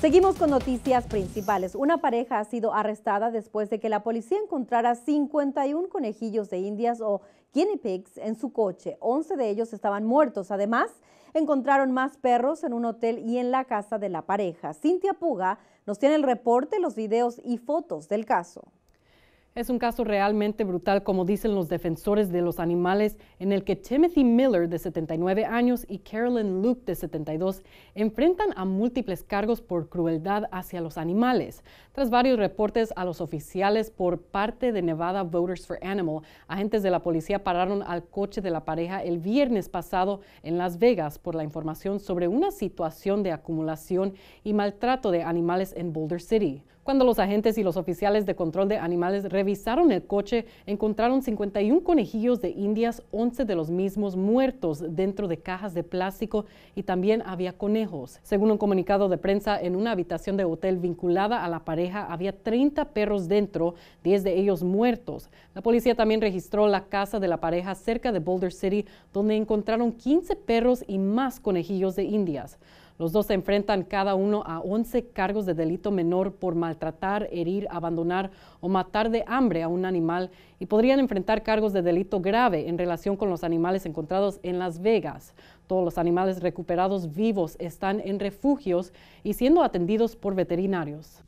Seguimos con noticias principales. Una pareja ha sido arrestada después de que la policía encontrara 51 conejillos de indias o guinea pigs en su coche. 11 de ellos estaban muertos. Además, encontraron más perros en un hotel y en la casa de la pareja. Cintia Puga nos tiene el reporte, los videos y fotos del caso. Es un caso realmente brutal, como dicen los defensores de los animales, en el que Timothy Miller, de 79 años, y Carolyn Luke, de 72, enfrentan a múltiples cargos por crueldad hacia los animales. Tras varios reportes a los oficiales por parte de Nevada Voters for Animal, agentes de la policía pararon al coche de la pareja el viernes pasado en Las Vegas por la información sobre una situación de acumulación y maltrato de animales en Boulder City. Cuando los agentes y los oficiales de control de animales revisaron el coche, encontraron 51 conejillos de indias, 11 de los mismos muertos dentro de cajas de plástico y también había conejos. Según un comunicado de prensa, en una habitación de hotel vinculada a la pareja había 30 perros dentro, 10 de ellos muertos. La policía también registró la casa de la pareja cerca de Boulder City, donde encontraron 15 perros y más conejillos de indias. Los dos se enfrentan cada uno a 11 cargos de delito menor por maltratar, herir, abandonar o matar de hambre a un animal y podrían enfrentar cargos de delito grave en relación con los animales encontrados en Las Vegas. Todos los animales recuperados vivos están en refugios y siendo atendidos por veterinarios.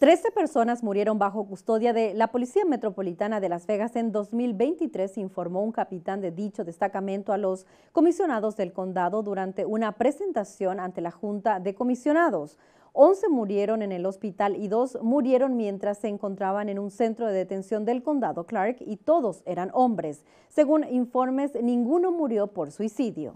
Trece personas murieron bajo custodia de la Policía Metropolitana de Las Vegas en 2023, informó un capitán de dicho destacamento a los comisionados del condado durante una presentación ante la Junta de Comisionados. Once murieron en el hospital y dos murieron mientras se encontraban en un centro de detención del condado Clark y todos eran hombres. Según informes, ninguno murió por suicidio.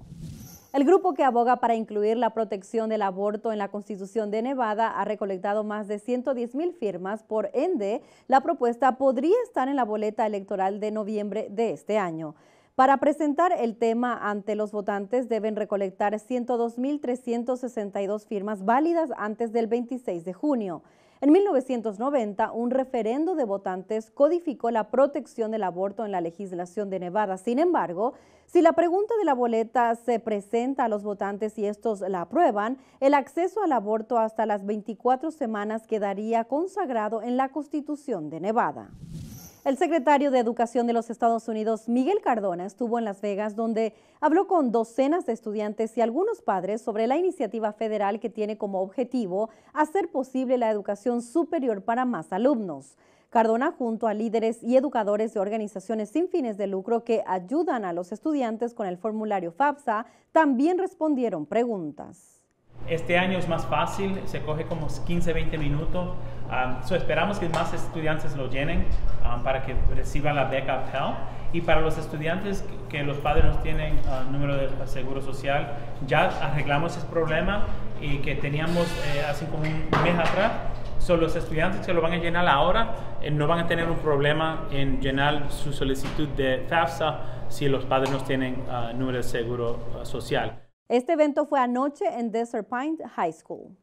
El grupo que aboga para incluir la protección del aborto en la Constitución de Nevada ha recolectado más de 110 mil firmas. Por ende, la propuesta podría estar en la boleta electoral de noviembre de este año. Para presentar el tema ante los votantes deben recolectar 102.362 firmas válidas antes del 26 de junio. En 1990, un referendo de votantes codificó la protección del aborto en la legislación de Nevada. Sin embargo, si la pregunta de la boleta se presenta a los votantes y estos la aprueban, el acceso al aborto hasta las 24 semanas quedaría consagrado en la Constitución de Nevada. El secretario de Educación de los Estados Unidos, Miguel Cardona, estuvo en Las Vegas donde habló con docenas de estudiantes y algunos padres sobre la iniciativa federal que tiene como objetivo hacer posible la educación superior para más alumnos. Cardona, junto a líderes y educadores de organizaciones sin fines de lucro que ayudan a los estudiantes con el formulario FAFSA, también respondieron preguntas. Este año es más fácil, se coge como 15, 20 minutos. Um, esperamos que más estudiantes lo llenen um, para que reciban la beca Pell. Y para los estudiantes que, los padres no tienen uh, número de seguro social, ya arreglamos ese problema y que teníamos eh, así como un mes atrás. Son los estudiantes que lo van a llenar ahora eh, no van a tener un problema en llenar su solicitud de FAFSA si los padres no tienen uh, número de seguro uh, social. Este evento fue anoche en Desert Pine High School.